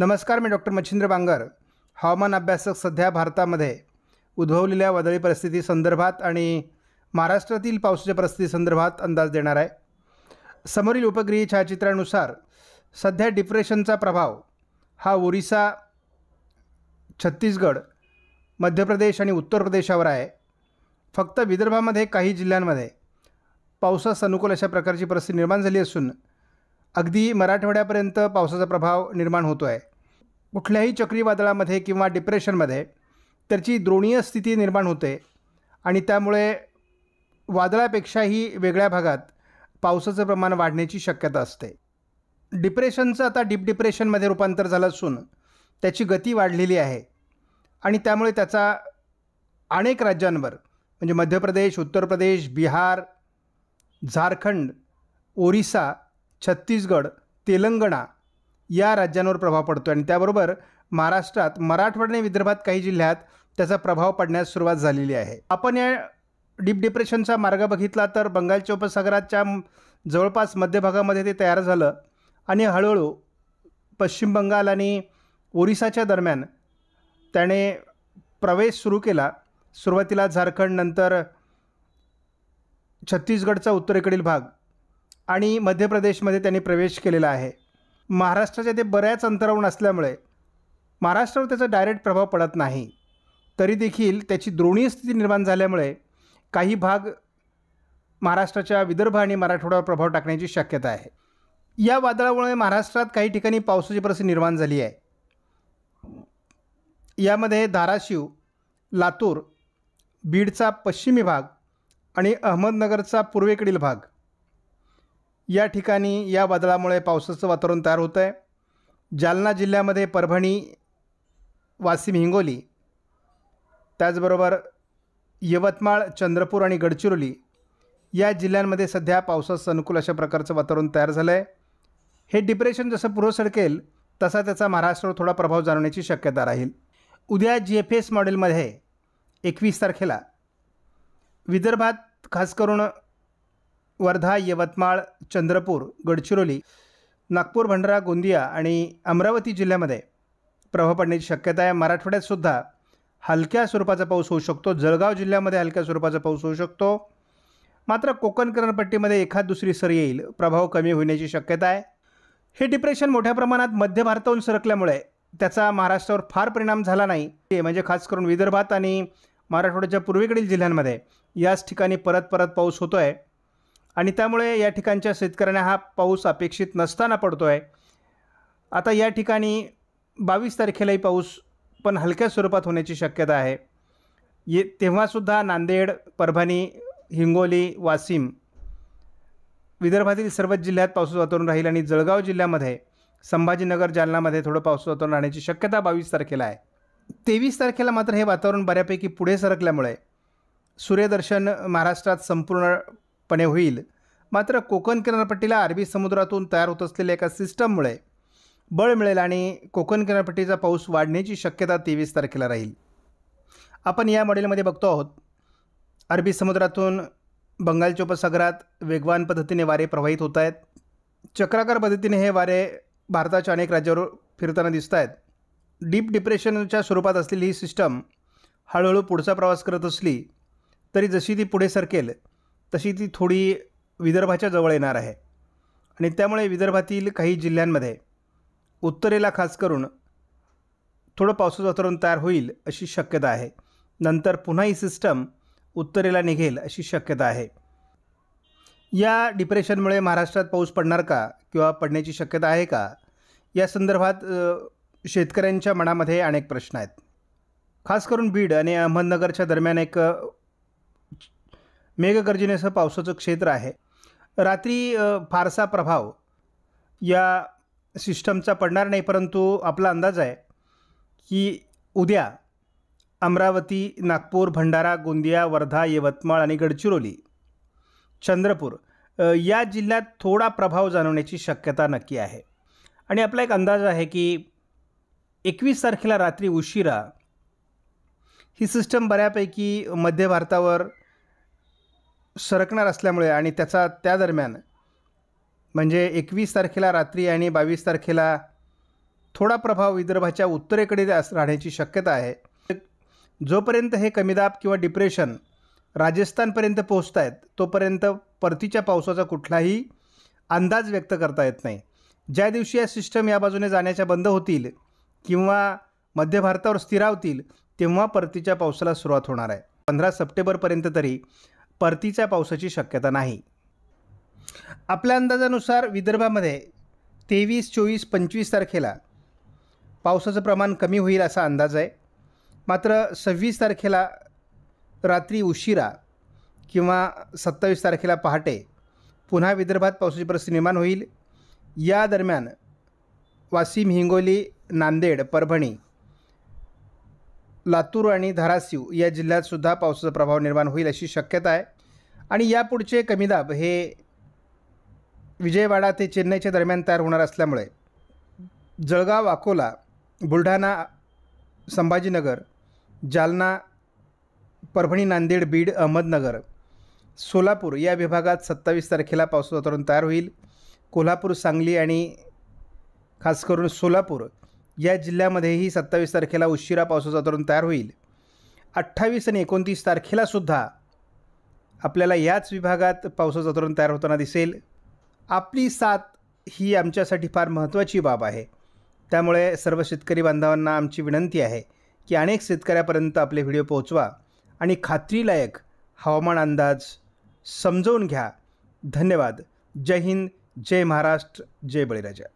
नमस्कार मी डॉक्टर मच्छिंद्र बांगर हवामान अभ्यासक सध्या भारतामध्ये उद्भवलेल्या वादळी परिस्थिती संदर्भात आणि महाराष्ट्रातील पावसाच्या परिस्थिती संदर्भात अंदाज देणार आहे समोरील उपग्रह छायाचित्रानुसार सध्या डिप्रेशनचा प्रभाव हा ओरिसा छत्तीसगड मध्य प्रदेश आणि उत्तर प्रदेशावर आहे फक्त विदर्भामध्ये काही जिल्ह्यांमध्ये पावसास अनुकूल अशा प्रकारची परिस्थिती निर्माण झाली असून अगदी मराठवाड्यापर्यंत पावसाचा प्रभाव निर्माण होतो आहे कुठल्याही चक्रीवादळामध्ये किंवा डिप्रेशनमध्ये त्याची द्रोणीय स्थिती निर्माण होते आणि त्यामुळे वादळापेक्षाही वेगळ्या भागात पावसाचं प्रमाण वाढण्याची शक्यता असते डिप्रेशनचं आता डीप डिप्रेशनमध्ये रूपांतर झालं असून त्याची गती वाढलेली आहे आणि त्यामुळे त्याचा अनेक राज्यांवर म्हणजे मध्य प्रदेश उत्तर प्रदेश बिहार झारखंड ओरिसा छत्तीसगड तेलंगणा या राज्यांवर प्रभाव पडतो आणि त्याबरोबर महाराष्ट्रात आणि विदर्भात काही जिल्ह्यात त्याचा प्रभाव पडण्यास सुरुवात झालेली आहे आपण या डीप डिप्रेशनचा मार्ग बघितला तर बंगालच्या उपसागराच्या जवळपास मध्यभागामध्ये ते तयार झालं आणि हळूहळू पश्चिम बंगाल आणि ओरिसाच्या दरम्यान त्याने प्रवेश सुरू केला सुरुवातीला झारखंड नंतर छत्तीसगडचा उत्तरेकडील भाग आणि मध्य प्रदेशमध्ये त्यांनी प्रवेश केलेला आहे महाराष्ट्राच्या ते बऱ्याच अंतरावरून असल्यामुळे महाराष्ट्रावर त्याचा डायरेक्ट प्रभाव पडत नाही तरी देखील त्याची द्रोणीय स्थिती निर्माण झाल्यामुळे काही भाग महाराष्ट्राच्या विदर्भ आणि मराठवाड्यावर प्रभाव टाकण्याची शक्यता आहे या वादळामुळे महाराष्ट्रात काही ठिकाणी पावसाची परिस्थिती निर्माण झाली आहे यामध्ये धाराशिव लातूर बीडचा पश्चिमी भाग आणि अहमदनगरचा पूर्वेकडील भाग या ठिकाणी या बदलामुळे पावसाचं वातावरण तयार होतं आहे जालना जिल्ह्यामध्ये परभणी वाशिम हिंगोली त्याचबरोबर यवतमाळ चंद्रपूर आणि गडचिरोली या जिल्ह्यांमध्ये सध्या पावसाचं अनुकूल अशा प्रकारचं वातावरण तयार झालं आहे हे डिप्रेशन जसं पुढं सडकेल तसा त्याचा महाराष्ट्रावर थोडा प्रभाव जाणवण्याची शक्यता राहील उद्या जी एफ एस मॉडेलमध्ये एकवीस तारखेला विदर्भात खास करून वर्धा यवतमाळ चंद्रपूर गडचिरोली नागपूर भंडारा गोंदिया आणि अमरावती जिल्ह्यामध्ये प्रभाव पडण्याची शक्यता आहे मराठवाड्यात सुद्धा हलक्या स्वरूपाचा पाऊस होऊ शकतो जळगाव जिल्ह्यामध्ये हलक्या स्वरूपाचा पाऊस होऊ शकतो मात्र कोकण किनारपट्टीमध्ये एखाद दुसरी सर येईल प्रभाव कमी होण्याची शक्यता आहे हे डिप्रेशन मोठ्या प्रमाणात मध्य भारताहून सरकल्यामुळे त्याचा महाराष्ट्रावर फार परिणाम झाला नाही ते म्हणजे खास करून विदर्भात आणि मराठवाड्याच्या पूर्वेकडील जिल्ह्यांमध्ये याच ठिकाणी परत परत पाऊस होतो आहे आणि त्यामुळे या ठिकाणच्या शेतकऱ्यांना हा पाऊस अपेक्षित नसताना पडतो आहे आता या ठिकाणी बावीस तारखेलाही पाऊस पण हलक्या स्वरूपात होण्याची शक्यता आहे ये तेव्हासुद्धा नांदेड परभणी हिंगोली वाशिम विदर्भातील सर्वच जिल्ह्यात पाऊस वातावरण राहील आणि जळगाव जिल्ह्यामध्ये संभाजीनगर जालनामध्ये थोडं पाऊस वातावरण राहण्याची शक्यता बावीस तारखेला आहे तेवीस तारखेला मात्र हे वातावरण बऱ्यापैकी पुढे सरकल्यामुळे सूर्यदर्शन महाराष्ट्रात संपूर्ण पणे होईल मात्र कोकण किनारपट्टीला अरबी समुद्रातून तयार होत असलेल्या एका सिस्टममुळे बळ मिळेल आणि कोकण किनारपट्टीचा पाऊस वाढण्याची शक्यता तेवीस तारखेला राहील आपण या मॉडेलमध्ये बघतो आहोत अरबी समुद्रातून बंगालच्या उपसागरात वेगवान पद्धतीने वारे प्रवाहित होत आहेत चक्राकार पद्धतीने हे वारे भारताच्या अनेक राज्यावर फिरताना दिसत आहेत डीप डिप्रेशनच्या स्वरूपात असलेली ही सिस्टम हळूहळू पुढचा प्रवास करत असली तरी जशी ती पुढे सरकेल तशी ती थोडी विदर्भाच्या जवळ येणार आहे आणि त्यामुळे विदर्भातील काही जिल्ह्यांमध्ये उत्तरेला खास करून थोडं पावसाचं वातावरण तयार होईल अशी शक्यता आहे नंतर पुन्हा ही सिस्टम उत्तरेला निघेल अशी शक्यता आहे या डिप्रेशनमुळे महाराष्ट्रात पाऊस पडणार का किंवा पडण्याची शक्यता आहे का या संदर्भात शेतकऱ्यांच्या मनामध्ये अनेक प्रश्न आहेत खास करून बीड आणि अहमदनगरच्या दरम्यान एक मेघगर्जनेसह पावसाचं क्षेत्र आहे रात्री फारसा प्रभाव या सिस्टमचा पडणार नाही परंतु आपला अंदाज आहे की उद्या अमरावती नागपूर भंडारा गोंदिया वर्धा यवतमाळ आणि गडचिरोली चंद्रपूर या जिल्ह्यात थोडा प्रभाव जाणवण्याची शक्यता नक्की आहे आणि आपला एक अंदाज आहे की एकवीस तारखेला रात्री उशिरा ही सिस्टम बऱ्यापैकी मध्य भारतावर सरकणार असल्यामुळे आणि त्याचा त्या दरम्यान म्हणजे एकवीस तारखेला रात्री आणि बावीस तारखेला थोडा प्रभाव विदर्भाच्या उत्तरेकडे अस राहण्याची शक्यता आहे जोपर्यंत हे कमीदाब किंवा डिप्रेशन राजस्थानपर्यंत पोहोचत आहेत तोपर्यंत परतीच्या पावसाचा कुठलाही अंदाज व्यक्त करता येत नाही ज्या दिवशी या सिस्टम या बाजूने जाण्याच्या बंद होतील किंवा मध्य भारतावर स्थिरावतील तेव्हा परतीच्या पावसाला सुरुवात होणार आहे पंधरा सप्टेंबरपर्यंत तरी परतीच्या पावसाची शक्यता नाही आपल्या अंदाजानुसार विदर्भामध्ये तेवीस चोवीस पंचवीस तारखेला पावसाचं प्रमाण कमी होईल असा अंदाज आहे मात्र सव्वीस तारखेला रात्री उशिरा किंवा सत्तावीस तारखेला पहाटे पुन्हा विदर्भात पावसाची परिस्थिती निर्माण होईल या दरम्यान वाशिम हिंगोली नांदेड परभणी लातूर आणि धाराशिव या जिल्ह्यातसुद्धा पावसाचा प्रभाव निर्माण होईल अशी शक्यता आहे आणि यापुढचे कमीदाब हे विजयवाडा ते चेन्नईच्या दरम्यान तयार होणार असल्यामुळे जळगाव अकोला बुलढाणा संभाजीनगर जालना परभणी नांदेड बीड अहमदनगर सोलापूर या विभागात सत्तावीस तारखेला पावसाचं वातावरण तयार होईल कोल्हापूर सांगली आणि खास करून सोलापूर या जिल्ह्यामध्येही सत्तावीस तारखेला उशिरा पावसाचा तरुण तयार होईल अठ्ठावीस आणि एकोणतीस तारखेलासुद्धा आपल्याला याच विभागात पावसाचा तरुण तयार होताना दिसेल आपली साथ ही आमच्यासाठी फार महत्त्वाची बाब आहे त्यामुळे सर्व शेतकरी बांधवांना आमची विनंती आहे की अनेक शेतकऱ्यापर्यंत आपले व्हिडिओ पोहोचवा आणि खात्रीलायक हवामान अंदाज समजवून घ्या धन्यवाद जय हिंद जय महाराष्ट्र जय बळीराजा